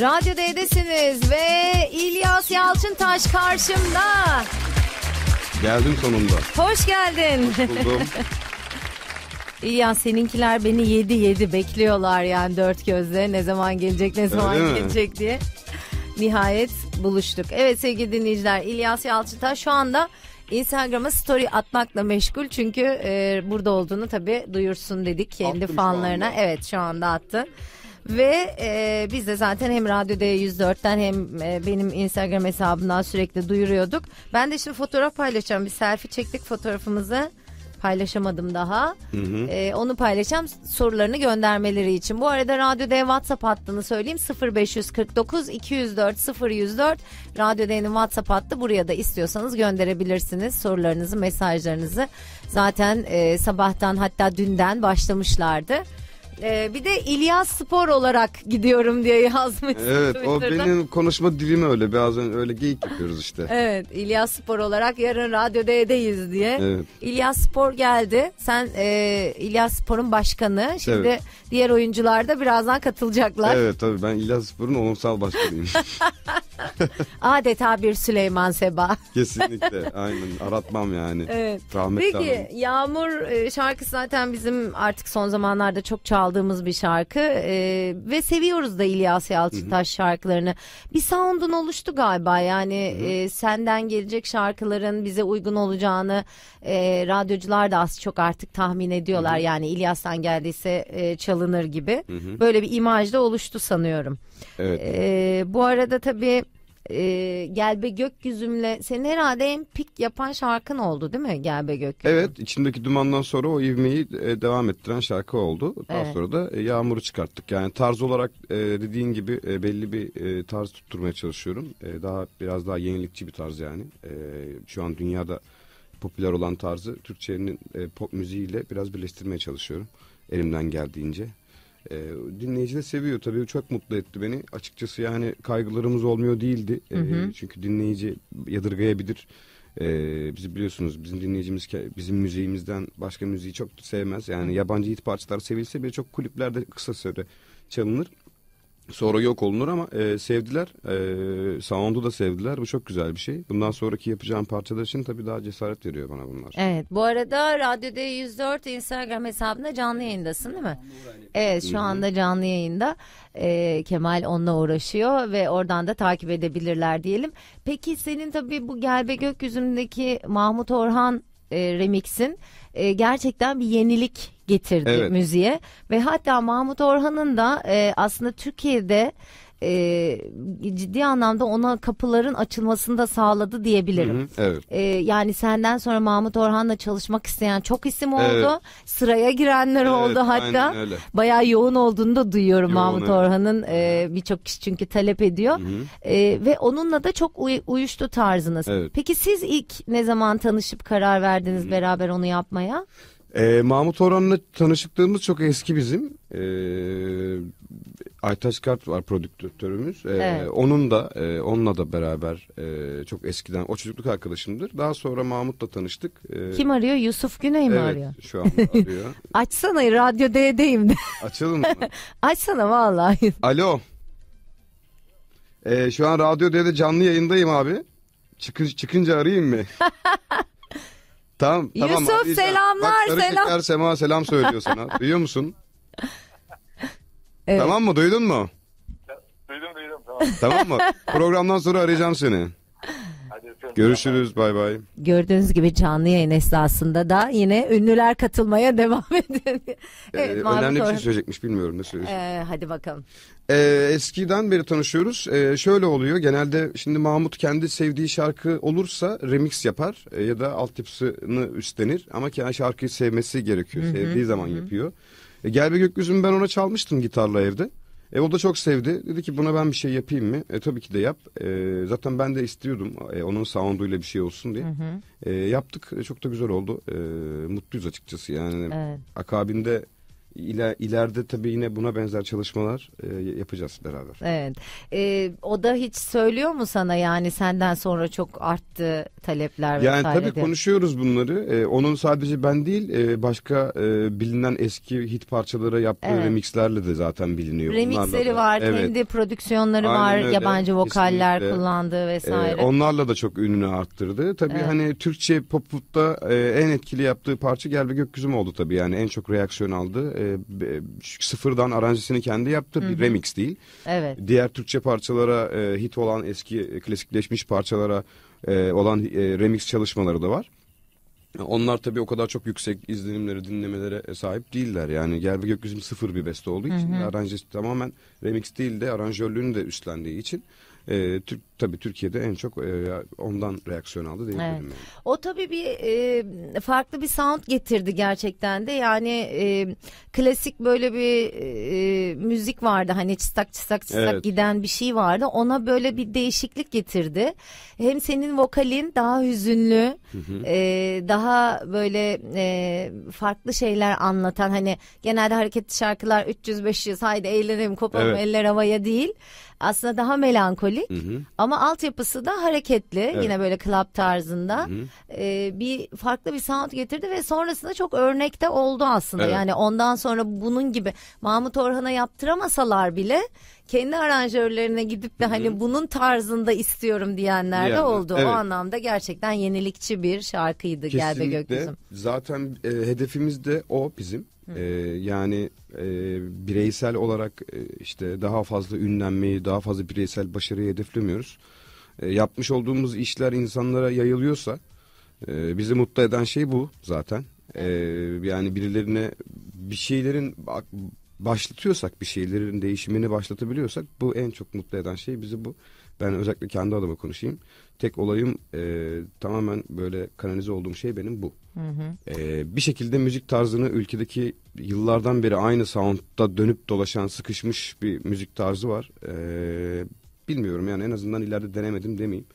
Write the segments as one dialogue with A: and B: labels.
A: Radyo D'desiniz ve İlyas Yalçıntaş karşımda.
B: Geldim sonunda.
A: Hoş geldin. Hoş İlyas seninkiler beni yedi yedi bekliyorlar yani dört gözle ne zaman gelecek ne zaman Öyle gelecek mi? diye. Nihayet buluştuk. Evet sevgili dinleyiciler İlyas Yalçıntaş şu anda Instagram'a story atmakla meşgul çünkü e, burada olduğunu tabii duyursun dedik kendi Attım fanlarına. Evet şu anda attı. Ve e, biz de zaten hem radyoda 104'ten hem e, benim Instagram hesabından sürekli duyuruyorduk. Ben de şimdi fotoğraf paylaşacağım. Bir selfie çektik fotoğrafımızı paylaşamadım daha. Hı hı. Ee, onu paylaşacağım sorularını göndermeleri için. Bu arada radyoda WhatsApp hattını söyleyeyim 0549 204 0104 Radyo D'nin WhatsApp hattı buraya da istiyorsanız gönderebilirsiniz sorularınızı mesajlarınızı. Zaten e, sabahtan hatta dünden başlamışlardı. Ee, bir de İlyas Spor olarak gidiyorum diye yazmış. Evet o benim
B: konuşma dilim öyle biraz öyle geyik yapıyoruz işte.
A: Evet İlyas Spor olarak yarın radyoda edeyiz diye. Evet. İlyas Spor geldi. Sen e, İlyas Spor'un başkanı. Şimdi Evet. diğer oyuncular da birazdan katılacaklar. Evet
B: tabii ben İlyas Spor'un onursal başkanıyım.
A: Adeta bir Süleyman Seba. Kesinlikle
B: aynen aratmam yani. Evet. Rahmetli Peki hanım.
A: Yağmur e, şarkısı zaten bizim artık son zamanlarda çok çaldığımız bir şarkı e, ve seviyoruz da İlyas Yalçıntaş şarkılarını. Bir sound'un oluştu galiba yani e, senden gelecek şarkıların bize uygun olacağını e, radyocular da az çok artık tahmin ediyorlar. Yani İlyas'tan geldiyse e, çalınır gibi. Hı hı. Böyle bir imaj da oluştu sanıyorum.
B: Evet. E,
A: bu arada tabii e, Gelbe Gökyüzümle senin herhalde en pik yapan şarkın oldu değil mi Gelbe Gökyüzüm?
B: Evet içindeki dumandan sonra o ivmeyi e, devam ettiren şarkı oldu. Daha evet. sonra da e, Yağmur'u çıkarttık. Yani tarz olarak e, dediğin gibi e, belli bir e, tarz tutturmaya çalışıyorum. E, daha biraz daha yenilikçi bir tarz yani. E, şu an dünyada popüler olan tarzı Türkçenin e, pop müziğiyle biraz birleştirmeye çalışıyorum. Elimden geldiğince. E, dinleyici de seviyor tabii çok mutlu etti beni. Açıkçası yani kaygılarımız olmuyor değildi. E, hı hı. Çünkü dinleyici yadırgayabilir. Ee, bizi biliyorsunuz bizim dinleyicimiz bizim müziğimizden başka müziği çok sevmez. Yani yabancı hit parçalar sevilse bile çok kulüplerde kısa süre çalınır. Sonra yok olunur ama e, sevdiler. E, sound'u da sevdiler. Bu çok güzel bir şey. Bundan sonraki yapacağım parçalar için tabii daha cesaret veriyor bana bunlar.
A: Evet. Bu arada Radyo'da 104 Instagram hesabında canlı yayındasın değil mi? Evet şu anda canlı yayında. E, Kemal onunla uğraşıyor ve oradan da takip edebilirler diyelim. Peki senin tabii bu Gelbe Gökyüzündeki Mahmut Orhan e, remix'in e, gerçekten bir yenilik getirdi evet. müziğe ve hatta Mahmut Orhan'ın da e, aslında Türkiye'de e, ciddi anlamda ona kapıların açılmasını da sağladı diyebilirim. Hı hı, evet. E, yani senden sonra Mahmut Orhan'la çalışmak isteyen çok isim oldu. Evet. Sıraya girenler evet, oldu hatta. Bayağı yoğun olduğunu da duyuyorum yoğun, Mahmut evet. Orhan'ın e, birçok kişi çünkü talep ediyor. Hı hı. E, ve onunla da çok uy- uyuştu tarzınız. Evet. Peki siz ilk ne zaman tanışıp karar verdiniz hı hı. beraber onu yapmaya?
B: Ee, Mahmut Orhan'la tanışıklığımız çok eski bizim. Ee, Aytaç Kart var prodüktörümüz. Ee, evet. Onun da e, onunla da beraber e, çok eskiden o çocukluk arkadaşımdır. Daha sonra Mahmut'la tanıştık. Ee, Kim
A: arıyor? Yusuf Güney mi evet, arıyor? Evet şu an arıyor. Açsana radyo D'deyim de. Açalım mı? Açsana vallahi.
B: Alo. Ee, şu an radyo D'de canlı yayındayım abi. Çıkın, çıkınca arayayım mı? Tamam tamam. Yusuf Hatice. selamlar Bak, selam. Şeker, Sema selam söylüyor sana. Duyuyor musun? Evet. Tamam mı duydun mu? Duydum duydum tamam. Tamam mı? Programdan sonra arayacağım seni. Görüşürüz bay bay.
A: Gördüğünüz gibi canlı yayın esnasında da yine ünlüler katılmaya devam ediyor. Ee, evet, ee, önemli bir şey
B: söyleyecekmiş bilmiyorum ne söyleyecek.
A: Ee, hadi bakalım.
B: Ee, eskiden beri tanışıyoruz. Ee, şöyle oluyor genelde şimdi Mahmut kendi sevdiği şarkı olursa remix yapar e, ya da altyapısını üstlenir. Ama kendi şarkıyı sevmesi gerekiyor. Hı-hı. Sevdiği zaman Hı-hı. yapıyor. E, Gel ve Gökyüzü'nü ben ona çalmıştım gitarla evde. E, o da çok sevdi. Dedi ki buna ben bir şey yapayım mı? E, tabii ki de yap. E, zaten ben de istiyordum e, onun sounduyla bir şey olsun diye. Hı hı. E, yaptık. E, çok da güzel oldu. E, mutluyuz açıkçası yani. Evet. Akabinde İler, ileride tabii yine buna benzer çalışmalar e, yapacağız beraber.
A: Evet. E, o da hiç söylüyor mu sana yani senden sonra çok arttı talepler vesaire? Yani tabii
B: konuşuyoruz bunları. E, onun sadece ben değil e, başka e, bilinen eski hit parçalara yaptığı evet. remixlerle de zaten biliniyor. Remixleri da, var, evet. kendi
A: prodüksiyonları Aynen var, öyle, yabancı vokaller kesinlikle. kullandığı e, vesaire. E,
B: onlarla da çok ününü arttırdı. Tabii evet. hani Türkçe poputta e, en etkili yaptığı parça Gel ve Gökyüzüm oldu tabii yani en çok reaksiyon aldı. E, e, sıfırdan aranjesini kendi yaptı. Hı-hı. Bir remix değil. Evet. Diğer Türkçe parçalara e, hit olan eski e, klasikleşmiş parçalara e, olan e, remix çalışmaları da var. Onlar tabii o kadar çok yüksek izlenimlere, dinlemelere e, sahip değiller. Yani Gel ve Gökyüzüm sıfır bir beste olduğu için hı hı. aranjesi tamamen remix değil de aranjörlüğünü de üstlendiği için e, Türk tabii Türkiye'de en çok e, ondan reaksiyon aldı diyebilirim. Evet. Yani.
A: O tabii bir e, farklı bir sound getirdi gerçekten de. Yani e, klasik böyle bir e, müzik vardı hani çıstak çıstak çıstak evet. giden bir şey vardı. Ona böyle bir değişiklik getirdi. Hem senin vokalin daha hüzünlü, hı hı. E, daha böyle e, farklı şeyler anlatan hani genelde hareketli şarkılar 300-500 haydi eğlenelim kopalım evet. eller havaya değil aslında daha melankolik hı hı. ama altyapısı da hareketli evet. yine böyle club tarzında hı hı. E, bir farklı bir sound getirdi ve sonrasında çok örnekte oldu aslında evet. yani ondan sonra bunun gibi Mahmut Orhan'a yaptıramasalar bile kendi aranjörlerine gidip de hani Hı-hı. bunun tarzında istiyorum diyenler de oldu. Evet. O anlamda gerçekten yenilikçi bir şarkıydı Kesinlikle. Gelbe Gökyüzüm.
B: Zaten e, hedefimiz de o bizim. Ee, yani e, bireysel olarak e, işte daha fazla ünlenmeyi, daha fazla bireysel başarıyı hedeflemiyoruz. E, yapmış olduğumuz işler insanlara yayılıyorsa e, bizi mutlu eden şey bu zaten. E, yani birilerine bir şeylerin başlatıyorsak, bir şeylerin değişimini başlatabiliyorsak bu en çok mutlu eden şey bizi bu. Ben özellikle kendi adıma konuşayım. Tek olayım e, tamamen böyle kanalize olduğum şey benim bu. Hı hı. E, bir şekilde müzik tarzını ülkedeki yıllardan beri aynı soundda dönüp dolaşan sıkışmış bir müzik tarzı var. E, bilmiyorum yani en azından ileride denemedim demeyeyim.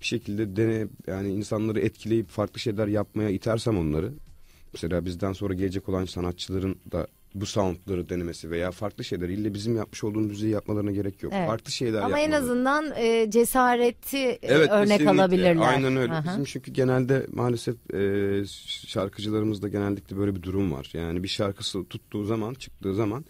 B: Bir şekilde dene yani insanları etkileyip farklı şeyler yapmaya itersem onları. Mesela bizden sonra gelecek olan sanatçıların da bu soundları denemesi veya farklı şeyler ille bizim yapmış olduğumuz müziği yapmalarına gerek yok. Evet. Farklı şeyler Ama yapmaları. en
A: azından e, cesareti e, evet, örnek kesinlikle. alabilirler. Aynen öyle. Aha. Bizim
B: çünkü genelde maalesef e, şarkıcılarımızda genellikle böyle bir durum var. Yani bir şarkısı tuttuğu zaman, çıktığı zaman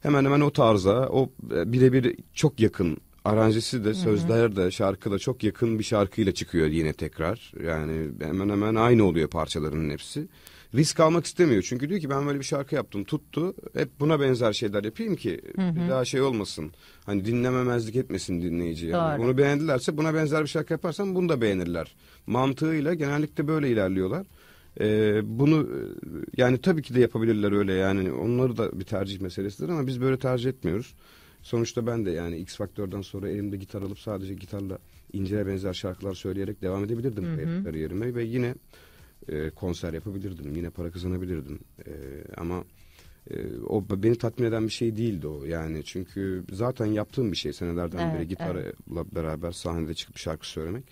B: hemen hemen o tarza, o e, birebir çok yakın aranjesi de sözler de şarkı da çok yakın bir şarkıyla çıkıyor yine tekrar. Yani hemen hemen aynı oluyor parçaların hepsi risk almak istemiyor. Çünkü diyor ki ben böyle bir şarkı yaptım tuttu. Hep buna benzer şeyler yapayım ki hı hı. bir daha şey olmasın. Hani dinlememezlik etmesin dinleyici. Yani. Bunu beğendilerse buna benzer bir şarkı yaparsam bunu da beğenirler. Mantığıyla genellikle böyle ilerliyorlar. Ee, bunu e, yani tabii ki de yapabilirler öyle yani hani onları da bir tercih meselesidir ama biz böyle tercih etmiyoruz. Sonuçta ben de yani X Faktör'den sonra elimde gitar alıp sadece gitarla incir'e benzer şarkılar söyleyerek devam edebilirdim kariyerime ve yine e, konser yapabilirdim. Yine para kazanabilirdim. E, ama e, o beni tatmin eden bir şey değildi o yani çünkü zaten yaptığım bir şey senelerden evet, beri gitarla evet. beraber sahnede çıkıp şarkı söylemek.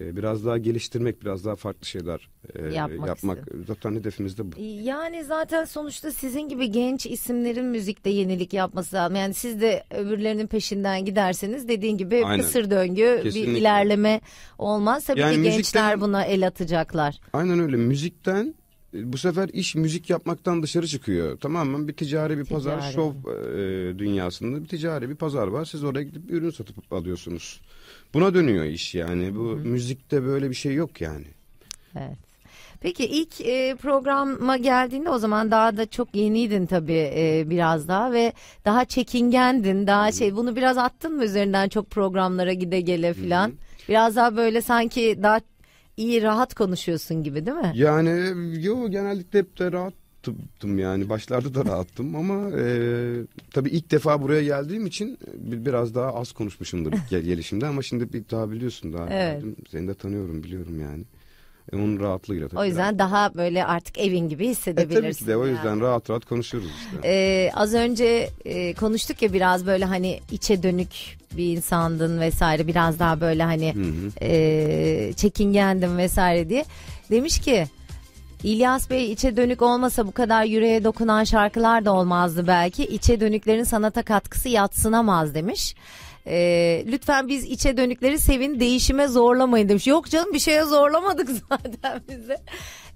B: Ee, biraz daha geliştirmek, biraz daha farklı şeyler e, yapmak, yapmak zaten hedefimiz de bu.
A: Yani zaten sonuçta sizin gibi genç isimlerin müzikte yenilik yapması lazım. Yani siz de öbürlerinin peşinden giderseniz dediğin gibi Aynen. kısır döngü, Kesinlikle. bir ilerleme olmaz. Tabii yani ki müzikten... gençler buna el atacaklar.
B: Aynen öyle. Müzikten e, bu sefer iş müzik yapmaktan dışarı çıkıyor. Tamamen bir ticari bir ticari. pazar, şov e, dünyasında bir ticari bir pazar var. Siz oraya gidip ürün satıp alıyorsunuz. Buna dönüyor iş yani. Bu Hı. müzikte böyle bir şey yok yani.
A: Evet. Peki ilk e, programa geldiğinde o zaman daha da çok yeniydin tabii e, biraz daha ve daha çekingendin. Daha şey bunu biraz attın mı üzerinden çok programlara gide gele filan. Biraz daha böyle sanki daha iyi rahat konuşuyorsun gibi değil mi?
B: Yani e, yo genellikle hep de rahat rahattım yani. Başlarda da rahattım ama e, tabii ilk defa buraya geldiğim için e, biraz daha az konuşmuşumdur gel gelişimde ama şimdi bir daha biliyorsun daha. Evet. Seni de tanıyorum biliyorum yani. E, onun rahatlığıyla tabii. O yüzden
A: rahat. daha böyle artık evin gibi hissedebilirsin. E, tabii ki de o yüzden
B: yani. rahat rahat konuşuyoruz işte.
A: Ee, az önce e, konuştuk ya biraz böyle hani içe dönük bir insandın vesaire biraz daha böyle hani hı hı. E, çekingendim vesaire diye. Demiş ki İlyas Bey içe dönük olmasa bu kadar yüreğe dokunan şarkılar da olmazdı belki. İçe dönüklerin sanata katkısı yatsınamaz demiş. E, lütfen biz içe dönükleri sevin değişime zorlamayın demiş. Yok canım bir şeye zorlamadık zaten bize.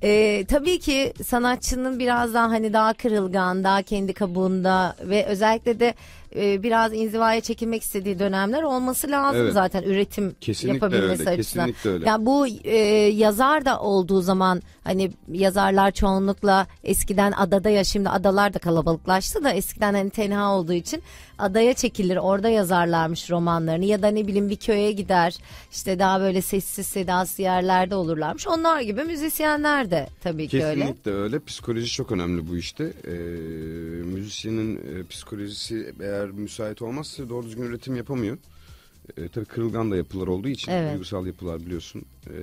A: Ee, e, tabii ki sanatçının biraz daha hani daha kırılgan, daha kendi kabuğunda ve özellikle de e, biraz inzivaya çekilmek istediği dönemler olması lazım evet. zaten üretim kesinlikle yapabilmesi öyle, açısından. Kesinlikle öyle. Yani bu e, yazar da olduğu zaman hani yazarlar çoğunlukla eskiden adada ya şimdi adalar da kalabalıklaştı da eskiden hani tenha olduğu için adaya çekilir orada yazarlarmış romanlarını ya da ne bileyim bir köye gider işte daha böyle sessiz sedasız yerlerde olurlarmış. Onlar gibi müzisyenler de tabii Kesinlikle ki öyle. Kesinlikle
B: öyle psikoloji çok önemli bu işte. Ee, müzisyenin e, psikolojisi eğer müsait olmazsa doğru düzgün üretim yapamıyor. E, tabii kırılgan da yapılar olduğu için evet. duygusal yapılar biliyorsun e,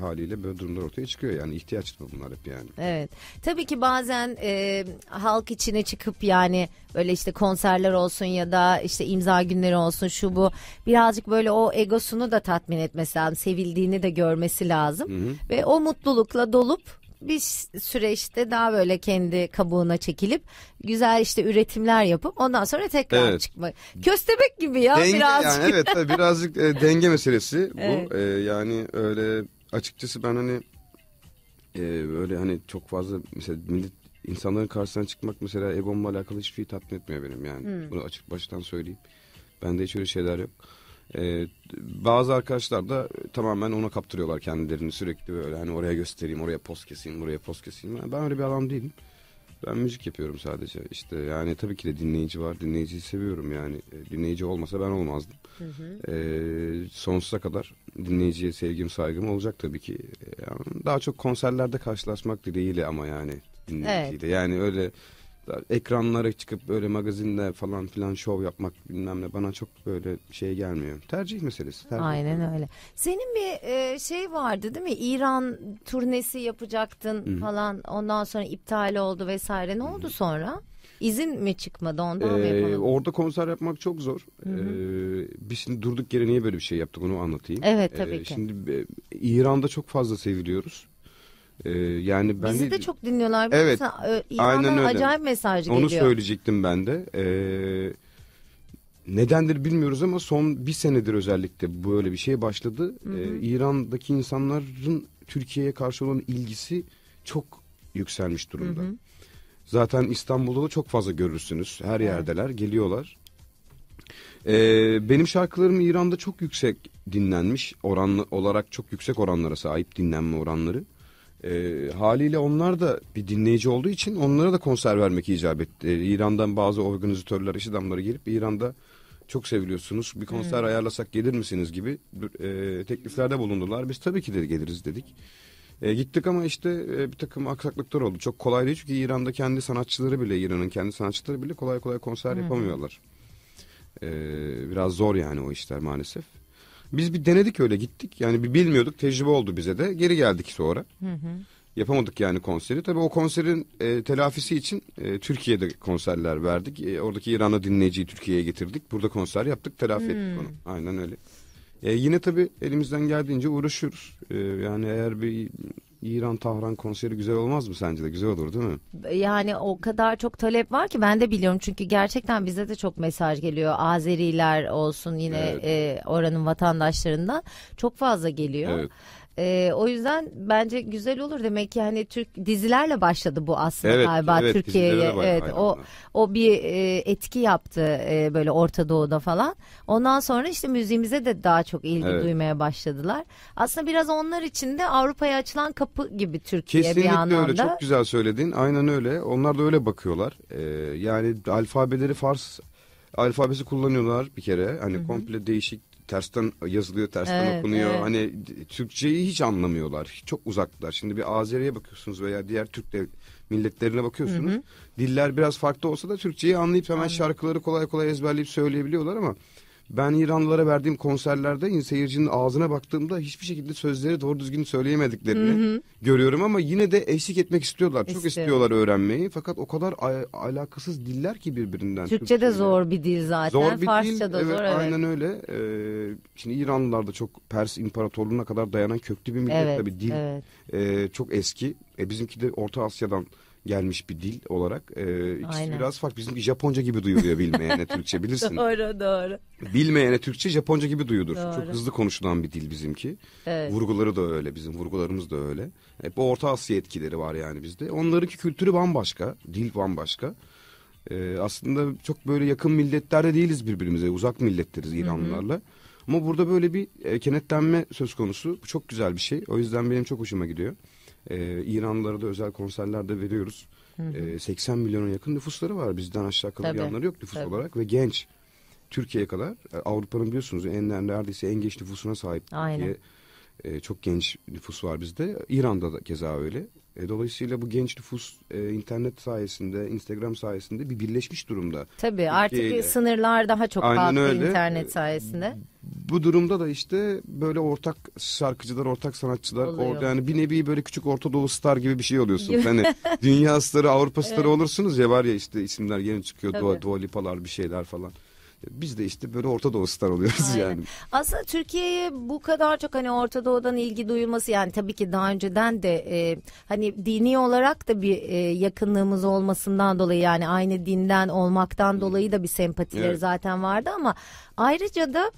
B: haliyle böyle durumlar ortaya çıkıyor. Yani ihtiyaç da bunlar hep yani.
A: Evet. Tabii ki bazen e, halk içine çıkıp yani böyle işte konserler olsun ya da işte imza günleri olsun şu bu birazcık böyle o egosunu da tatmin etmesi lazım. Sevildiğini de görmesi lazım. Hı hı. Ve o mutlulukla dolup bir süreçte daha böyle kendi kabuğuna çekilip güzel işte üretimler yapıp ondan sonra tekrar evet. çıkma. Köstebek gibi ya denge, birazcık. Yani evet tabii birazcık e, denge
B: meselesi bu. Evet. E, yani öyle açıkçası ben hani e, böyle hani çok fazla mesela millet insanların karşısına çıkmak mesela egomla alakalı hiçbir şey tatmin etmiyor benim yani. Hmm. Bunu açık baştan söyleyeyim. Bende hiç öyle şeyler yok. Ee, bazı arkadaşlar da tamamen ona kaptırıyorlar kendilerini sürekli böyle hani oraya göstereyim, oraya post keseyim, buraya post keseyim. Yani ben öyle bir adam değilim. Ben müzik yapıyorum sadece işte yani tabii ki de dinleyici var dinleyiciyi seviyorum yani ee, dinleyici olmasa ben olmazdım. Hı hı. Ee, sonsuza kadar dinleyiciye sevgim saygım olacak tabii ki yani ee, daha çok konserlerde karşılaşmak dileğiyle ama yani dinleyiciyle evet. yani öyle ekranlara çıkıp böyle magazinde falan filan şov yapmak bilmem ne bana çok böyle şey gelmiyor. Tercih meselesi. Tercih Aynen meselesi. öyle.
A: Senin bir e, şey vardı değil mi? İran turnesi yapacaktın Hı-hı. falan. Ondan sonra iptal oldu vesaire. Ne Hı-hı. oldu sonra? İzin mi çıkmadı ondan ee,
B: Orada konser yapmak çok zor. Ee, biz şimdi durduk yere niye böyle bir şey yaptık onu anlatayım. Evet ee, tabii ee, ki. Şimdi e, İran'da çok fazla seviliyoruz. Ee, yani ben Bizi de, de çok
A: dinliyorlar. Evet. Musun? E, İran'dan aynen öyle. acayip mesaj geliyor. Onu söyleyecektim
B: ben de. Ee, nedendir bilmiyoruz ama son bir senedir özellikle böyle bir şey başladı. Ee, İran'daki insanların Türkiye'ye karşı olan ilgisi çok yükselmiş durumda. Hı hı. Zaten İstanbul'da da çok fazla görürsünüz. Her yerdeler, geliyorlar. Ee, benim şarkılarım İran'da çok yüksek dinlenmiş oran olarak çok yüksek oranlara sahip dinlenme oranları. E, haliyle onlar da bir dinleyici olduğu için onlara da konser vermek icap etti. E, İran'dan bazı organizatörler, iş adamları gelip İran'da çok seviliyorsunuz. Bir konser hmm. ayarlasak gelir misiniz gibi e, tekliflerde bulundular. Biz tabii ki de geliriz dedik. E, gittik ama işte e, bir takım aksaklıklar oldu. Çok kolay değil çünkü İran'da kendi sanatçıları bile, İran'ın kendi sanatçıları bile kolay kolay konser hmm. yapamıyorlar. E, biraz zor yani o işler maalesef. Biz bir denedik öyle gittik. Yani bir bilmiyorduk tecrübe oldu bize de. Geri geldik sonra. Hı hı. Yapamadık yani konseri. Tabii o konserin e, telafisi için e, Türkiye'de konserler verdik. E, oradaki İranlı dinleyiciyi Türkiye'ye getirdik. Burada konser yaptık, telafi hmm. ettik onu. Aynen öyle. E, yine tabii elimizden geldiğince uğraşıyoruz. E, yani eğer bir İran Tahran konseri güzel olmaz mı sence de? Güzel olur değil mi?
A: Yani o kadar çok talep var ki ben de biliyorum çünkü gerçekten bize de çok mesaj geliyor. Azeriler olsun yine evet. e, oranın vatandaşlarından çok fazla geliyor. Evet. E, o yüzden bence güzel olur demek ki hani Türk dizilerle başladı bu aslında evet, galiba evet, Türkiye'ye. Evet o o bir e, etki yaptı e, böyle Orta Doğu'da falan. Ondan sonra işte müziğimize de daha çok ilgi evet. duymaya başladılar. Aslında biraz onlar için de Avrupa'ya açılan kapı gibi Türkiye Kesinlikle bir anlamda. Kesinlikle öyle çok
B: güzel söyledin. Aynen öyle. Onlar da öyle bakıyorlar. Ee, yani alfabeleri Fars alfabesi kullanıyorlar bir kere. Hani Hı-hı. komple değişik tersten yazılıyor, tersten evet, okunuyor. Evet. Hani Türkçeyi hiç anlamıyorlar. Çok uzaklar. Şimdi bir Azeri'ye bakıyorsunuz veya diğer Türk de, milletlerine bakıyorsunuz. Hı hı. Diller biraz farklı olsa da Türkçeyi anlayıp hemen Anladım. şarkıları kolay kolay ezberleyip söyleyebiliyorlar ama ben İranlılara verdiğim konserlerde seyircinin ağzına baktığımda hiçbir şekilde sözleri doğru düzgün söyleyemediklerini Hı-hı. görüyorum ama yine de eşlik etmek istiyorlar. Çok istiyorlar öğrenmeyi. Fakat o kadar a- alakasız diller ki birbirinden. Türkçe, Türkçe de yani.
A: zor bir dil zaten. Zor bir Farsça dil, da evet, zor. Evet aynen
B: öyle. Ee, şimdi İranlılar da çok Pers İmparatorluğu'na kadar dayanan köklü bir millet evet, tabii dil. Evet. E, çok eski. E, bizimki de Orta Asya'dan gelmiş bir dil olarak. E, ikisi Aynen. biraz farklı. Bizimki Japonca gibi duyuluyor bilmeyene Türkçe bilirsin.
A: doğru doğru.
B: Bilmeyene Türkçe Japonca gibi duyulur. Doğru. Çok hızlı konuşulan bir dil bizimki. Evet. Vurguları da öyle bizim vurgularımız da öyle. Hep Orta Asya etkileri var yani bizde. Onlarınki kültürü bambaşka. Dil bambaşka. Ee, aslında çok böyle yakın milletlerde değiliz birbirimize. Uzak milletleriz İranlılarla. Hı hı. Ama burada böyle bir e, kenetlenme söz konusu. Bu çok güzel bir şey. O yüzden benim çok hoşuma gidiyor. Ee, İranlılara da özel konserler de veriyoruz. Hı hı. Ee, 80 milyona yakın nüfusları var. Bizden aşağı kalır yok nüfus Tabii. olarak ve genç. Türkiye'ye kadar ee, Avrupa'nın biliyorsunuz en neredeyse en genç nüfusuna sahip Aynen. Türkiye. Ee, çok genç nüfus var bizde. İran'da da keza öyle. E, dolayısıyla bu genç nüfus e, internet sayesinde, Instagram sayesinde bir birleşmiş durumda.
A: Tabii artık sınırlar daha çok Aynen kalktı öyle. internet sayesinde.
B: Bu durumda da işte böyle ortak şarkıcılar, ortak sanatçılar Oluyor. orada yani bir nevi böyle küçük Orta Doğu star gibi bir şey oluyorsun. hani dünya starı, Avrupa starı evet. olursunuz ya var ya işte isimler yeni çıkıyor. Dua, Dua Lipalar bir şeyler falan. Biz de işte böyle Orta Doğu star oluyoruz Aynen. yani.
A: Aslında Türkiye'ye bu kadar çok hani Orta Doğu'dan ilgi duyulması yani tabii ki daha önceden de e, hani dini olarak da bir e, yakınlığımız olmasından dolayı yani aynı dinden olmaktan hmm. dolayı da bir sempatileri evet. zaten vardı ama ayrıca da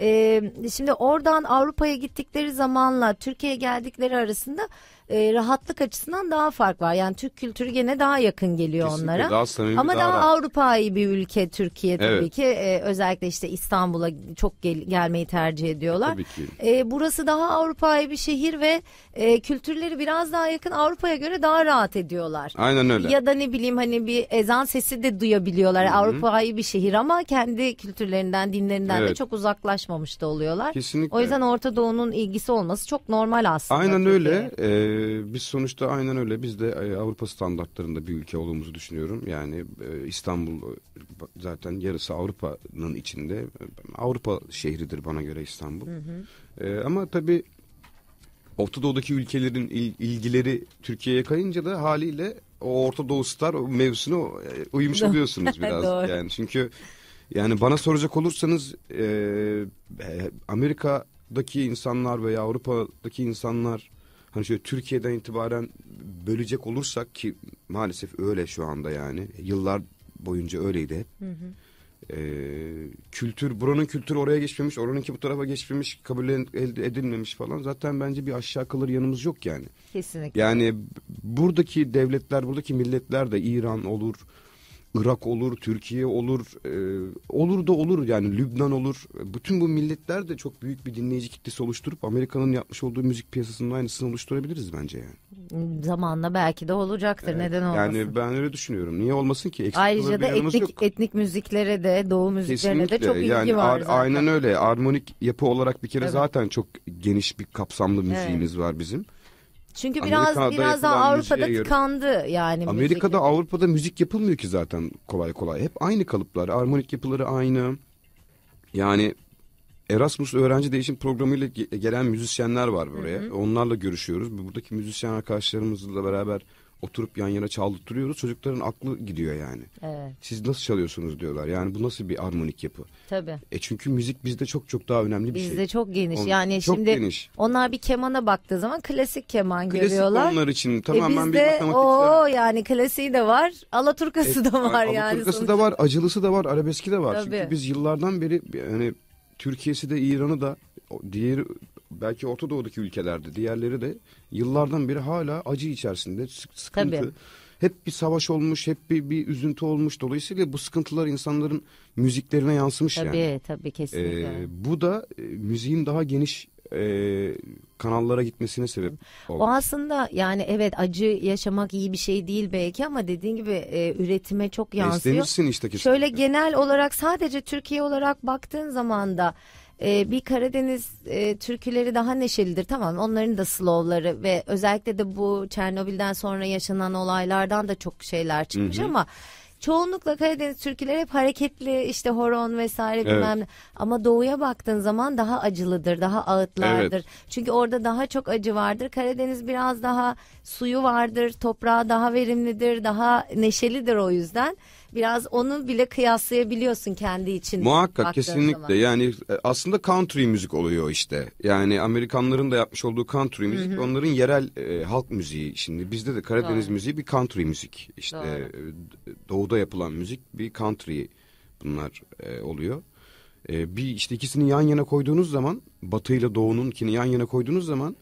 A: e, şimdi oradan Avrupa'ya gittikleri zamanla Türkiye'ye geldikleri arasında e, rahatlık açısından daha fark var. Yani Türk kültürü gene daha yakın geliyor Kesinlikle, onlara. Daha samimi, Ama daha, daha Avrupa'yı bir ülke Türkiye tabii evet. ki. E, özellikle işte İstanbul'a çok gel- gelmeyi tercih ediyorlar. Tabii ki. E, burası daha Avrupa'yı bir şehir ve e, kültürleri biraz daha yakın Avrupa'ya göre daha rahat ediyorlar. Aynen öyle. Ya da ne bileyim hani bir ezan sesi de duyabiliyorlar. Avrupa'yı bir şehir ama kendi kültürlerinden, dinlerinden evet. de çok uzaklaşmamış da oluyorlar. Kesinlikle. O yüzden Orta Doğu'nun ilgisi olması çok normal aslında. Aynen öyle.
B: Ee, ee, biz sonuçta aynen öyle. Biz de e, Avrupa standartlarında bir ülke olduğumuzu düşünüyorum. Yani e, İstanbul e, zaten yarısı Avrupa'nın içinde. Avrupa şehridir bana göre İstanbul. Hı hı. Ee, ama tabii Orta Doğu'daki ülkelerin il, ilgileri Türkiye'ye kayınca da haliyle o Orta Doğu star mevzusuna e, uyumuş oluyorsunuz biraz. yani çünkü yani bana soracak olursanız e, Amerika'daki insanlar veya Avrupa'daki insanlar hani şöyle Türkiye'den itibaren bölecek olursak ki maalesef öyle şu anda yani yıllar boyunca öyleydi hep. Hı hı. Ee, kültür buranın kültürü oraya geçmemiş oranınki bu tarafa geçmemiş kabul edilmemiş falan zaten bence bir aşağı kalır yanımız yok yani. Kesinlikle. Yani buradaki devletler buradaki milletler de İran olur Irak olur, Türkiye olur, e, olur da olur yani Lübnan olur. Bütün bu milletler de çok büyük bir dinleyici kitlesi oluşturup Amerika'nın yapmış olduğu müzik piyasasının aynısını oluşturabiliriz bence
A: yani. Zamanla belki de olacaktır. Evet, Neden olmasın?
B: Yani ben öyle düşünüyorum. Niye olmasın ki? Eksik Ayrıca da etnik, yok.
A: etnik müziklere de, doğu müziklerine Kesinlikle. de çok ilgi yani var zaten.
B: Aynen öyle. Armonik yapı olarak bir kere evet. zaten çok geniş bir kapsamlı müziğimiz evet. var bizim.
A: Çünkü biraz Amerika'da biraz daha Avrupa'da müziğe... tıkandı yani. Amerika'da
B: müzik. Avrupa'da müzik yapılmıyor ki zaten kolay kolay. Hep aynı kalıplar, armonik yapıları aynı. Yani Erasmus öğrenci değişim programıyla gelen müzisyenler var buraya. Hı hı. Onlarla görüşüyoruz. Buradaki müzisyen arkadaşlarımızla beraber oturup yan yana çaldırtıyoruz. Çocukların aklı gidiyor yani. Evet. Siz nasıl çalıyorsunuz diyorlar. Yani bu nasıl bir armonik yapı? Tabii. E çünkü müzik bizde çok çok daha önemli bir bizde şey. Bizde
A: çok geniş. yani çok şimdi geniş. onlar bir kemana baktığı zaman klasik keman klasik görüyorlar. Klasik onlar için
B: e tamamen e bizde, bir
A: matematiksel. Oo yani klasiği de var. Alaturkası e, da var Alaturkası yani. Alaturkası sonuçta. da var,
B: acılısı da var, arabeski de var. Tabii. Çünkü biz yıllardan beri yani Türkiye'si de İran'ı da diğer belki Orta Doğu'daki ülkelerde diğerleri de yıllardan beri hala acı içerisinde sıkıntı. Tabii. Hep bir savaş olmuş, hep bir, bir üzüntü olmuş. Dolayısıyla bu sıkıntılar insanların müziklerine yansımış tabii, yani. Tabii tabii kesinlikle. Ee, bu da e, müziğin daha geniş e, kanallara gitmesine sebep oldu. O
A: aslında yani evet acı yaşamak iyi bir şey değil belki ama dediğin gibi e, üretime çok yansıyor. Beslenirsin işte kesinlikle. Şöyle genel olarak sadece Türkiye olarak baktığın zaman da e, bir Karadeniz e, türküleri daha neşelidir. Tamam onların da slowları ve özellikle de bu Çernobil'den sonra yaşanan olaylardan da çok şeyler çıkmış hı hı. ama çoğunlukla Karadeniz türküleri hep hareketli işte horon vesaire evet. ne. Ama doğuya baktığın zaman daha acılıdır, daha ağıtlardır. Evet. Çünkü orada daha çok acı vardır. Karadeniz biraz daha suyu vardır, toprağı daha verimlidir, daha neşelidir o yüzden biraz onu bile kıyaslayabiliyorsun kendi için. Muhakkak kesinlikle zaman.
B: yani e, aslında country müzik oluyor işte. Yani Amerikanların da yapmış olduğu country müzik onların yerel e, halk müziği. Şimdi bizde de Karadeniz Doğru. müziği bir country müzik. İşte Doğru. E, doğuda yapılan müzik bir country bunlar e, oluyor. E, bir işte ikisini yan yana koyduğunuz zaman batı ile doğununkini yan yana koyduğunuz zaman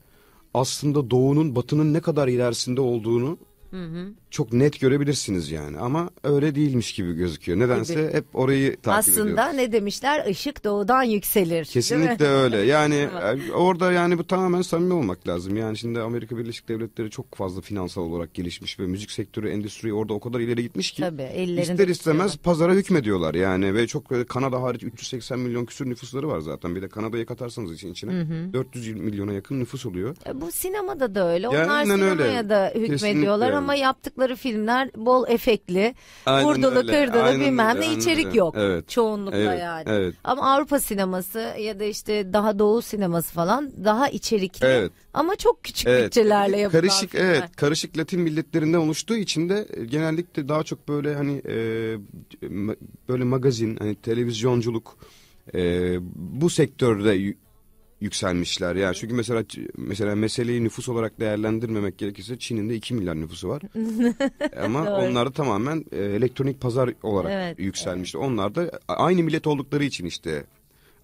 B: aslında doğunun batının ne kadar ilerisinde olduğunu hı hı çok net görebilirsiniz yani ama öyle değilmiş gibi gözüküyor. Nedense hep orayı takip Aslında ediyoruz.
A: Aslında ne demişler? Işık doğudan yükselir. Kesinlikle öyle. Yani
B: e, orada yani bu tamamen samimi olmak lazım. Yani şimdi Amerika Birleşik Devletleri çok fazla finansal olarak gelişmiş ve müzik sektörü, endüstri orada o kadar ileri gitmiş ki
A: Tabii, ister
B: istemez tutuyor. pazara hükmediyorlar yani ve çok Kanada hariç 380 milyon küsür nüfusları var zaten. Bir de Kanada'yı katarsanız için içine hı hı. 400 milyona yakın nüfus oluyor.
A: E, bu sinemada da öyle. Yani Onlar sinemaya öyle. da hükmediyorlar Kesinlikle. ama yaptık yaptıkları filmler bol efektli. Aynen Vurdalı öyle. bilmem ne içerik yok. Evet. Çoğunlukla evet, yani. Evet. Ama Avrupa sineması ya da işte daha doğu sineması falan daha içerikli. Evet. Ama çok küçük evet. bütçelerle yapılan Karışık filmler. evet
B: karışık Latin milletlerinde oluştuğu için de e, genellikle daha çok böyle hani e, böyle magazin hani televizyonculuk e, bu sektörde yükselmişler. Yani çünkü mesela mesela meseleyi nüfus olarak değerlendirmemek gerekirse Çin'in de 2 milyar nüfusu var. Ama onlar da tamamen e, elektronik pazar olarak evet, yükselmişti. Evet. Onlar da aynı millet oldukları için işte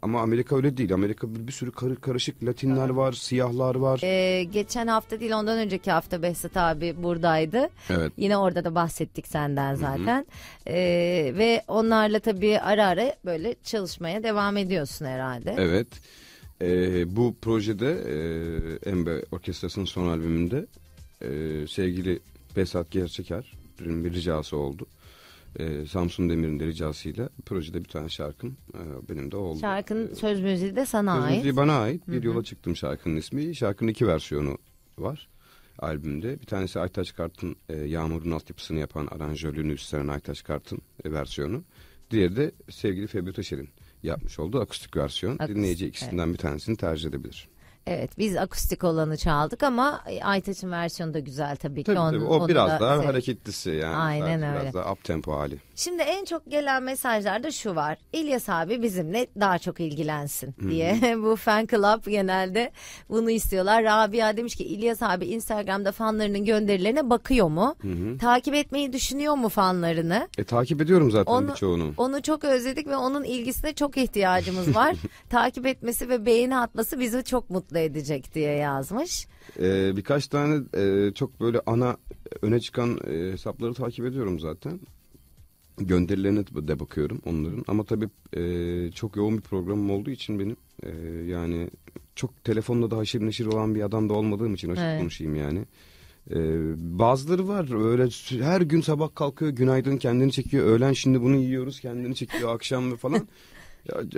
B: ama Amerika öyle değil. Amerika bir, bir sürü karı, karışık Latinler evet. var, siyahlar var.
A: Ee, geçen hafta değil ondan önceki hafta Behzat abi buradaydı. Evet. Yine orada da bahsettik senden zaten. Ee, ve onlarla tabii ara ara böyle çalışmaya devam ediyorsun herhalde. Evet.
B: Evet. E, bu projede e, Embe Orkestrası'nın son albümünde e, sevgili Besat Gerçeker bir ricası oldu. E, Samsun Demir'in de ricasıyla projede bir tane şarkım e, benim de oldu.
A: Şarkının e, söz müziği de sana söz ait. Söz müziği bana
B: ait. Bir Hı -hı. yola çıktım şarkının ismi. Şarkının iki versiyonu var albümde. Bir tanesi Aytaç Kart'ın e, Yağmur'un altyapısını yapan aranjörlüğünü üstlenen Aytaç Kart'ın e, versiyonu. Diğeri de sevgili Febri Taşer'in yapmış olduğu akustik versiyon. Akustik, Dinleyici ikisinden evet. bir tanesini tercih edebilir.
A: Evet biz akustik olanı çaldık ama e, Aytaç'ın versiyonu da güzel tabii ki. Tabii, onun, O onun biraz da daha sev...
B: hareketlisi yani. Aynen öyle. Biraz daha up tempo hali.
A: Şimdi en çok gelen mesajlarda şu var. İlyas abi bizimle daha çok ilgilensin diye. Hmm. Bu fan club genelde bunu istiyorlar. Rabia demiş ki İlyas abi Instagram'da fanlarının gönderilerine bakıyor mu? Hmm. Takip etmeyi düşünüyor mu fanlarını? E
B: takip ediyorum zaten onu, birçoğunu.
A: Onu çok özledik ve onun ilgisine çok ihtiyacımız var. takip etmesi ve beğeni atması bizi çok mutlu edecek diye yazmış.
B: Ee, birkaç tane e, çok böyle ana öne çıkan e, hesapları takip ediyorum zaten gönderilerine de bakıyorum onların. Ama tabii e, çok yoğun bir programım olduğu için benim e, yani çok telefonla da haşir neşir olan bir adam da olmadığım için açık evet. konuşayım yani. E, bazıları var öyle her gün sabah kalkıyor günaydın kendini çekiyor öğlen şimdi bunu yiyoruz kendini çekiyor akşam ve falan.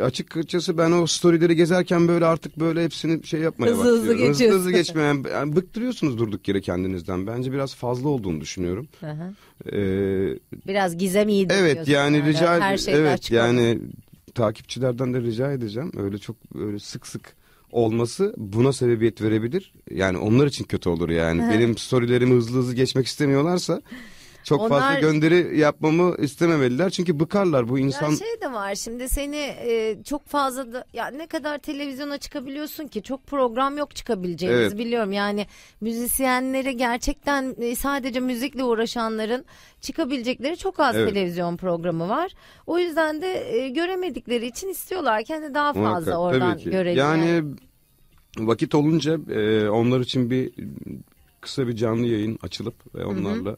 B: açıkçası ben o storyleri gezerken böyle artık böyle hepsini şey yapmaya hızlı başlıyorum. Hızlı geçiyorsun. Hızlı hızlı geçmeye. Yani bıktırıyorsunuz durduk yere kendinizden. Bence biraz fazla olduğunu düşünüyorum. Ee,
A: biraz gizem
B: iyi Evet yani, yani rica Her evet açıkladım. yani takipçilerden de rica edeceğim. Öyle çok öyle sık sık olması buna sebebiyet verebilir. Yani onlar için kötü olur yani. Benim storylerimi hızlı hızlı geçmek istemiyorlarsa çok Onlar... fazla gönderi yapmamı istememeliler. Çünkü bıkarlar bu insan. Ya şey
A: de var şimdi seni e, çok fazla da ya ne kadar televizyona çıkabiliyorsun ki çok program yok çıkabileceğiniz evet. biliyorum. Yani müzisyenlere gerçekten e, sadece müzikle uğraşanların çıkabilecekleri çok az evet. televizyon programı var. O yüzden de e, göremedikleri için istiyorlar kendi hani daha fazla Muhakkak, oradan görelim. Yani, yani
B: vakit olunca e, onlar için bir kısa bir canlı yayın açılıp ve onlarla Hı-hı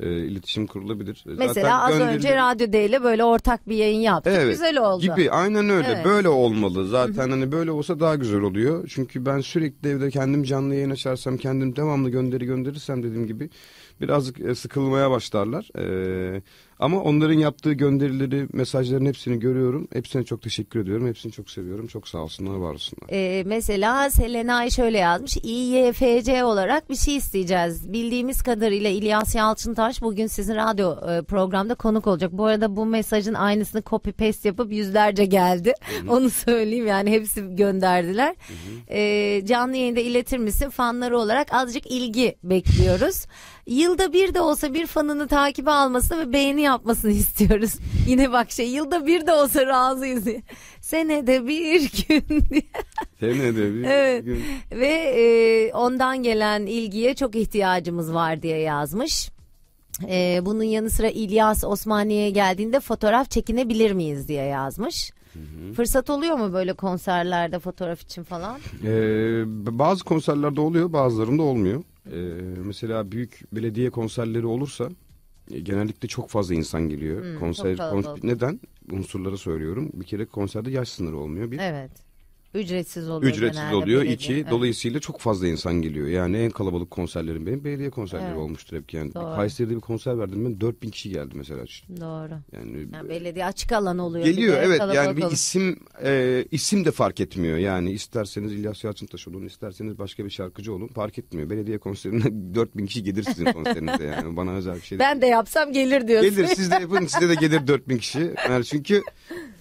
B: e, iletişim kurulabilir. E, Mesela Zaten az gönderili... önce
A: Radyo D ile böyle ortak bir yayın yaptık. Evet, güzel oldu. Gibi
B: aynen öyle. Evet. Böyle olmalı. Zaten hani böyle olsa daha güzel oluyor. Çünkü ben sürekli evde kendim canlı yayın açarsam kendim devamlı gönderi gönderirsem dediğim gibi birazcık e, sıkılmaya başlarlar. Eee ama onların yaptığı gönderileri, mesajların hepsini görüyorum. Hepsine çok teşekkür ediyorum. Hepsini çok seviyorum. Çok sağ olsunlar, var olsunlar.
A: Ee, mesela Selenay şöyle yazmış. İYFC olarak bir şey isteyeceğiz. Bildiğimiz kadarıyla İlyas Yalçıntaş bugün sizin radyo e, programda konuk olacak. Bu arada bu mesajın aynısını copy paste yapıp yüzlerce geldi. Hı-hı. Onu söyleyeyim yani hepsi gönderdiler. Hı-hı. Ee, canlı yayında iletir misin? Fanları olarak azıcık ilgi bekliyoruz. Yılda bir de olsa bir fanını takibe almasını ve beğeni yapmasını istiyoruz. Yine bak şey yılda bir de olsa razıyız. Senede bir gün diye.
B: Senede bir evet. gün.
A: Ve e, ondan gelen ilgiye çok ihtiyacımız var diye yazmış. E, bunun yanı sıra İlyas Osmaniye'ye geldiğinde fotoğraf çekinebilir miyiz diye yazmış. Fırsat oluyor mu böyle konserlerde fotoğraf için falan?
B: Ee, bazı konserlerde oluyor bazılarında olmuyor. Ee, mesela büyük belediye konserleri olursa e, genellikle çok fazla insan geliyor. Hmm, konser kons- neden? Unsurlara söylüyorum. Bir kere konserde yaş sınırı olmuyor. Bir. Evet.
A: Ücretsiz oluyor. Ücretsiz oluyor belediye. içi. Evet.
B: Dolayısıyla çok fazla insan geliyor. Yani en kalabalık konserlerim benim belediye konserleri evet. olmuştur hep yani. Doğru. Kayseri'de bir konser verdim ben 4000 kişi geldi mesela. Işte. Doğru. Yani,
A: yani belediye açık alan oluyor. Geliyor evet yani bir isim
B: e, isim de fark etmiyor. Yani isterseniz İlyas Yalçıntaş olun, isterseniz başka bir şarkıcı olun fark etmiyor. Belediye konserine 4000 kişi gelir sizin konserinize yani. Bana özel bir şey. Ben
A: de yapsam gelir diyorsun. Gelir siz de yapın size de
B: gelir 4000 kişi. Yani çünkü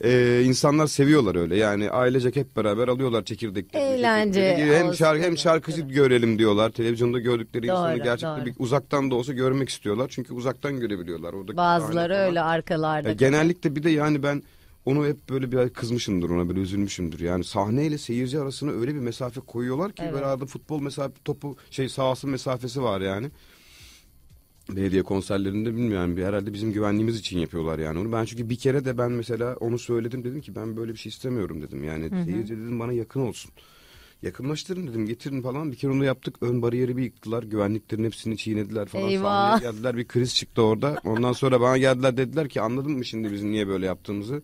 B: e, insanlar seviyorlar öyle. Yani ailecek hep beraber beraber alıyorlar çekirdekleri.
A: Eğlence çekirdekleri. Hem,
B: şarkı, hem şarkıcı evet. görelim diyorlar. Televizyonda gördükleri doğru, insanı gerçekten doğru. bir uzaktan da olsa görmek istiyorlar. Çünkü uzaktan görebiliyorlar. Oradaki Bazıları
A: öyle arkalarda. Ya,
B: genellikle bir de yani ben onu hep böyle bir kızmışımdır ona böyle üzülmüşümdür. Yani sahneyle seyirci arasına öyle bir mesafe koyuyorlar ki evet. böyle futbol mesafe topu şey sahası mesafesi var yani belediye konserlerinde bilmiyorum yani herhalde bizim güvenliğimiz için yapıyorlar yani onu. Ben çünkü bir kere de ben mesela onu söyledim dedim ki ben böyle bir şey istemiyorum dedim. Yani seyirci dedim bana yakın olsun. Yakınlaştırın dedim getirin falan bir kere onu yaptık ön bariyeri bir yıktılar güvenliklerin hepsini çiğnediler falan Eyvah. sahneye geldiler bir kriz çıktı orada ondan sonra bana geldiler dediler ki anladın mı şimdi bizim niye böyle yaptığımızı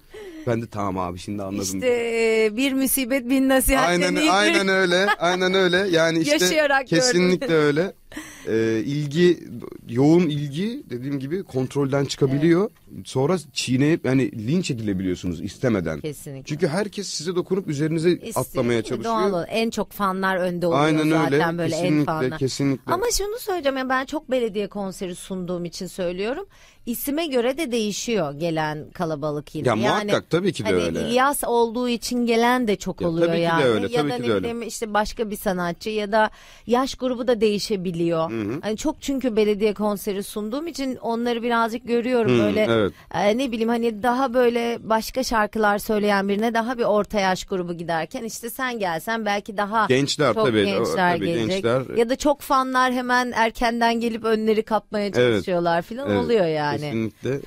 B: ben de tamam abi şimdi anladım.
A: İşte bir musibet bin nasihat. Aynen aynen
B: öyle. Aynen öyle. Yani işte Yaşayarak kesinlikle gördüm. öyle. Ee, ilgi yoğun ilgi dediğim gibi kontrolden çıkabiliyor. Evet. Sonra çiğneyip yani linç edilebiliyorsunuz istemeden. Kesinlikle. Çünkü herkes size dokunup üzerinize İstin, atlamaya çalışıyor. Doğal
A: en çok fanlar önde oluyor aynen zaten böyle kesinlikle, en fanlar. Kesinlikle. Ama şunu söyleyeceğim ben çok belediye konseri sunduğum için söylüyorum isime göre de değişiyor gelen kalabalık yine. Ya yani, muhakkak tabii ki de hani öyle. İlyas olduğu için gelen de çok ya, oluyor tabii yani. Ki de öyle, ya da ki ne de bileyim öyle. işte başka bir sanatçı ya da yaş grubu da değişebiliyor. Hı-hı. Hani çok çünkü belediye konseri sunduğum için onları birazcık görüyorum Hı, böyle. Evet. E, ne bileyim hani daha böyle başka şarkılar söyleyen birine daha bir orta yaş grubu giderken işte sen gelsen belki daha gençler çok tabii gençler tabii, gelecek. Gençler. E, ya da çok fanlar hemen erkenden gelip önleri kapmaya çalışıyorlar evet. filan evet. oluyor yani yani.
B: Kesinlikle.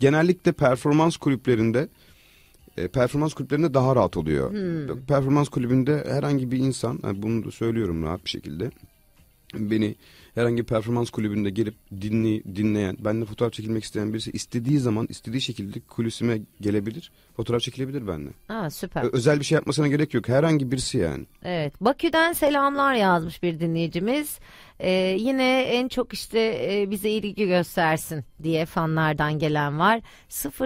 B: Genellikle performans kulüplerinde e, performans kulüplerinde daha rahat oluyor. Hmm. Performans kulübünde herhangi bir insan, bunu da söylüyorum rahat bir şekilde. Beni herhangi bir performans kulübünde gelip dinli dinleyen, benimle fotoğraf çekilmek isteyen birisi istediği zaman istediği şekilde kulisime gelebilir. Fotoğraf çekilebilir benimle. Aa, süper. Ö- özel bir şey yapmasına gerek yok. Herhangi birisi yani.
A: Evet. Bakü'den selamlar yazmış bir dinleyicimiz. Ee, yine en çok işte e, bize ilgi göstersin diye fanlardan gelen var.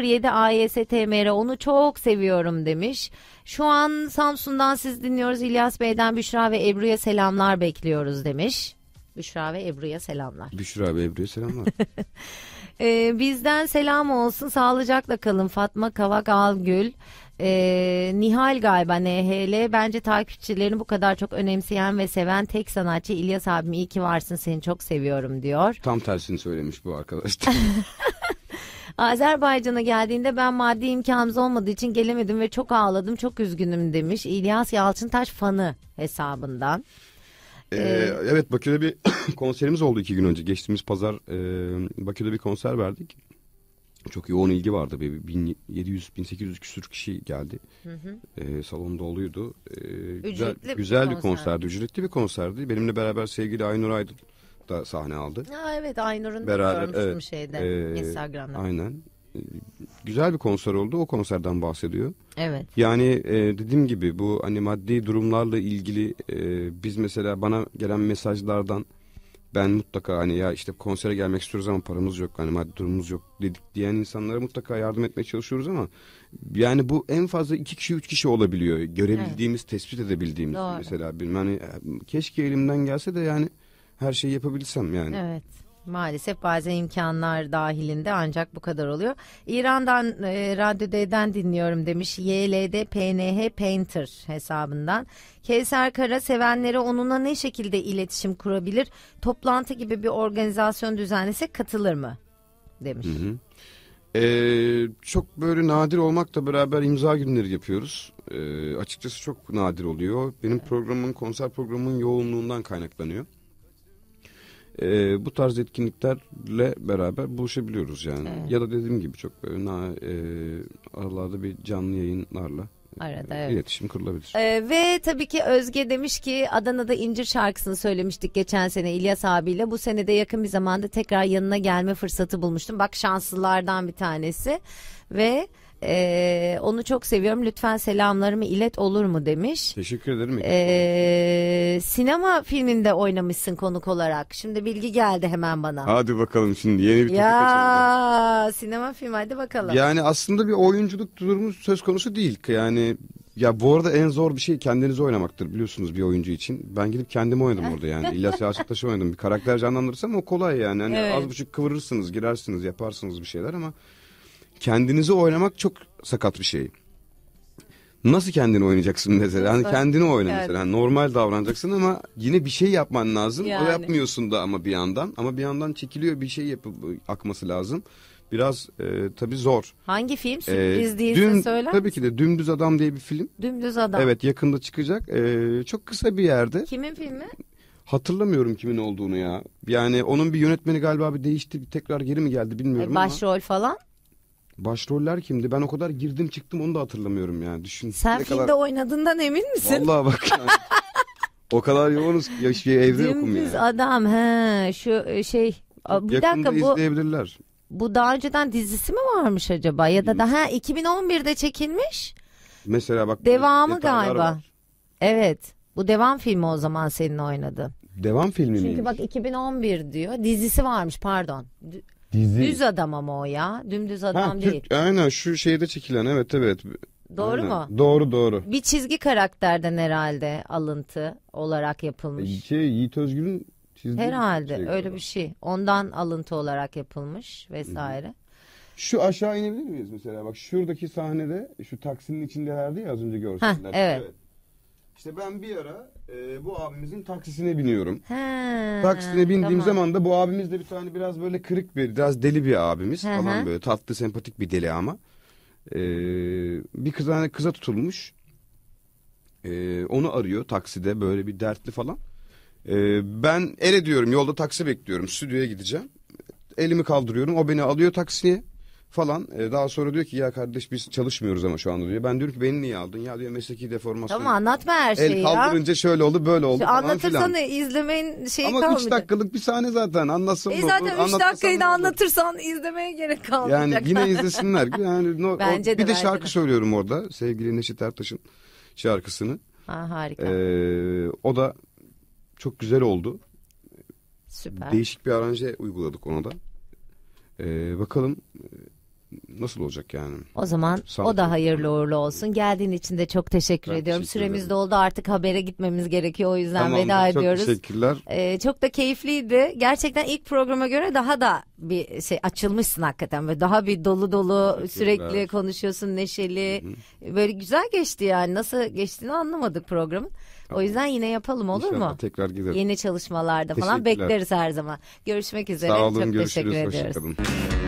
A: 07 AYSTMR onu çok seviyorum demiş. Şu an Samsun'dan siz dinliyoruz. İlyas Bey'den Büşra ve Ebru'ya selamlar bekliyoruz demiş. Büşra ve Ebru'ya selamlar.
B: Büşra ve Ebru'ya selamlar.
A: ee, bizden selam olsun. Sağlıcakla kalın. Fatma Kavak Algül. Ee, Nihal galiba NHL bence takipçilerini bu kadar çok önemseyen ve seven tek sanatçı İlyas abim iyi ki varsın seni çok seviyorum diyor.
B: Tam tersini söylemiş bu arkadaş.
A: Azerbaycan'a geldiğinde ben maddi imkanımız olmadığı için gelemedim ve çok ağladım çok üzgünüm demiş İlyas Yalçıntaş fanı hesabından.
B: Ee, ee, evet Bakü'de bir konserimiz oldu iki gün önce. Geçtiğimiz pazar e, Bakü'de bir konser verdik. Çok yoğun ilgi vardı. 1700-1800 küsur kişi geldi. Hı hı. E, salon doluydu. E, güzel, bir güzel bir konserdi. Ücretli bir konserdi. Benimle beraber sevgili Aynur Aydın da sahne aldı.
A: Aa, evet Aynur'un beraber evet, şeyde e, Instagram'da.
B: Aynen güzel bir konser oldu. O konserden bahsediyor. Evet. Yani e, dediğim gibi bu hani maddi durumlarla ilgili e, biz mesela bana gelen mesajlardan ben mutlaka hani ya işte konsere gelmek istiyoruz ama paramız yok hani maddi durumumuz yok dedik diyen insanlara mutlaka yardım etmeye çalışıyoruz ama yani bu en fazla iki kişi üç kişi olabiliyor görebildiğimiz evet. tespit edebildiğimiz Doğru. mesela bir hani e, keşke elimden gelse de yani her şeyi yapabilsem yani.
A: Evet. Maalesef bazen imkanlar dahilinde ancak bu kadar oluyor. İran'dan e, Radyo D'den dinliyorum demiş YLD PNH Painter hesabından. Kevser Kara sevenlere onunla ne şekilde iletişim kurabilir? Toplantı gibi bir organizasyon düzenlesek katılır mı? Demiş.
B: Hı hı. Ee, çok böyle nadir olmakla beraber imza günleri yapıyoruz. Ee, açıkçası çok nadir oluyor. Benim programımın, konser programının yoğunluğundan kaynaklanıyor e, bu tarz etkinliklerle beraber buluşabiliyoruz yani. Evet. Ya da dediğim gibi çok böyle na, e, aralarda bir canlı yayınlarla e, arada evet. iletişim kurulabilir.
A: Ee, ve tabii ki Özge demiş ki Adana'da incir şarkısını söylemiştik geçen sene İlyas abiyle. Bu senede yakın bir zamanda tekrar yanına gelme fırsatı bulmuştum. Bak şanslılardan bir tanesi ve ee, onu çok seviyorum. Lütfen selamlarımı ilet olur mu demiş.
B: Teşekkür ederim.
A: Ee, sinema filminde oynamışsın konuk olarak. Şimdi bilgi geldi hemen bana.
B: Hadi bakalım şimdi yeni bir ya
A: açalım. sinema film hadi bakalım. Yani
B: aslında bir oyunculuk durumu söz konusu değil. Yani ya bu arada en zor bir şey kendinizi oynamaktır biliyorsunuz bir oyuncu için. Ben gidip kendimi oynadım orada yani. İlyas Yalçıktaş'ı oynadım. Bir karakter canlandırırsam o kolay yani. Hani evet. az buçuk kıvırırsınız, girersiniz, yaparsınız bir şeyler ama kendinizi oynamak çok sakat bir şey. Nasıl kendini oynayacaksın mesela? Yani kendini oyna evet. mesela. Yani normal davranacaksın ama yine bir şey yapman lazım. Yani. O yapmıyorsun da ama bir yandan. Ama bir yandan çekiliyor bir şey yapıp akması lazım. Biraz e, tabii zor.
A: Hangi film? E, Sürpriz ee, değilse dün, söyler Tabii ki
B: de Dümdüz Adam diye bir film.
A: Dümdüz Adam. Evet
B: yakında çıkacak. Ee, çok kısa bir yerde.
A: Kimin filmi?
B: Hatırlamıyorum kimin olduğunu ya. Yani onun bir yönetmeni galiba bir değişti. Bir tekrar geri mi geldi bilmiyorum e, başrol ama. Başrol falan? Başroller kimdi? Ben o kadar girdim çıktım onu da hatırlamıyorum yani. Düşün. Sen ne filmde kadar...
A: oynadığından emin misin? Vallahi
B: bak yani. o kadar yoğunuz ki ya şey, evde Dümdüz yokum yani.
A: adam he şu e, şey. Bir Yakında dakika bu
B: izleyebilirler.
A: Bu daha önceden dizisi mi varmış acaba ya da daha 2011'de çekilmiş?
B: Mesela bak devamı galiba. Var.
A: Evet. Bu devam filmi o zaman senin oynadı.
B: Devam filmi Çünkü miymiş?
A: bak 2011 diyor. Dizisi varmış pardon. Dizi. Düz adam ama o ya. Dümdüz adam ha, Türk, değil.
B: Aynen şu şeyde çekilen evet evet. Doğru Aynen. mu? Doğru doğru.
A: Bir çizgi karakterden herhalde alıntı olarak yapılmış. E,
B: şey, Yiğit Özgür'ün çizdiği Herhalde şey öyle
A: bir şey. Ondan alıntı olarak yapılmış vesaire.
B: Şu aşağı inebilir miyiz mesela? Bak şuradaki sahnede şu taksinin içindelerdi ya az önce görseller. Heh, evet. evet. İşte ben bir ara e, bu abimizin taksisine biniyorum. He, taksisine bindiğim tamam. zaman da bu abimiz de bir tane biraz böyle kırık bir, biraz deli bir abimiz Hı-hı. falan böyle tatlı, sempatik bir deli ama. E, bir kıza, kıza tutulmuş. E, onu arıyor takside böyle bir dertli falan. E, ben el ediyorum yolda taksi bekliyorum stüdyoya gideceğim. Elimi kaldırıyorum o beni alıyor taksiye falan. E, daha sonra diyor ki ya kardeş biz çalışmıyoruz ama şu anda diyor. Ben diyorum ki beni niye aldın? Ya diyor mesleki deformasyon. Tamam
A: anlatma her şeyi. El kaldırınca
B: ya. şöyle oldu böyle oldu Şu falan Anlatırsan
A: izlemeyin izlemenin şeyi ama kalmayacak. Ama 3
B: dakikalık bir sahne zaten anlatsam e, zaten 3 dakikayı da
A: anlatırsan izlemeye gerek kalmayacak. Yani yine izlesinler. Yani, no, bence o, bir de, de şarkı de. söylüyorum
B: orada. Sevgili Neşet Ertaş'ın şarkısını. Ha, harika. Ee, o da çok güzel oldu. Süper. Değişik bir aranje uyguladık ona da. Ee, bakalım nasıl olacak yani? O zaman Sağlık o da
A: hayırlı uğurlu olsun. Geldiğin için de çok teşekkür ben ediyorum. Teşekkür ederim. Süremiz doldu artık habere gitmemiz gerekiyor o yüzden tamam, veda çok ediyoruz. Çok teşekkürler. Ee, çok da keyifliydi. Gerçekten ilk programa göre daha da bir şey açılmışsın hakikaten ve daha bir dolu dolu sürekli konuşuyorsun neşeli. Hı-hı. Böyle güzel geçti yani. Nasıl geçtiğini anlamadık programın. Tamam. O yüzden yine yapalım olur İnşallah mu?
B: tekrar gidelim. Yeni
A: çalışmalarda falan bekleriz her zaman. Görüşmek üzere. Sağ olun, çok teşekkür
B: ediyoruz.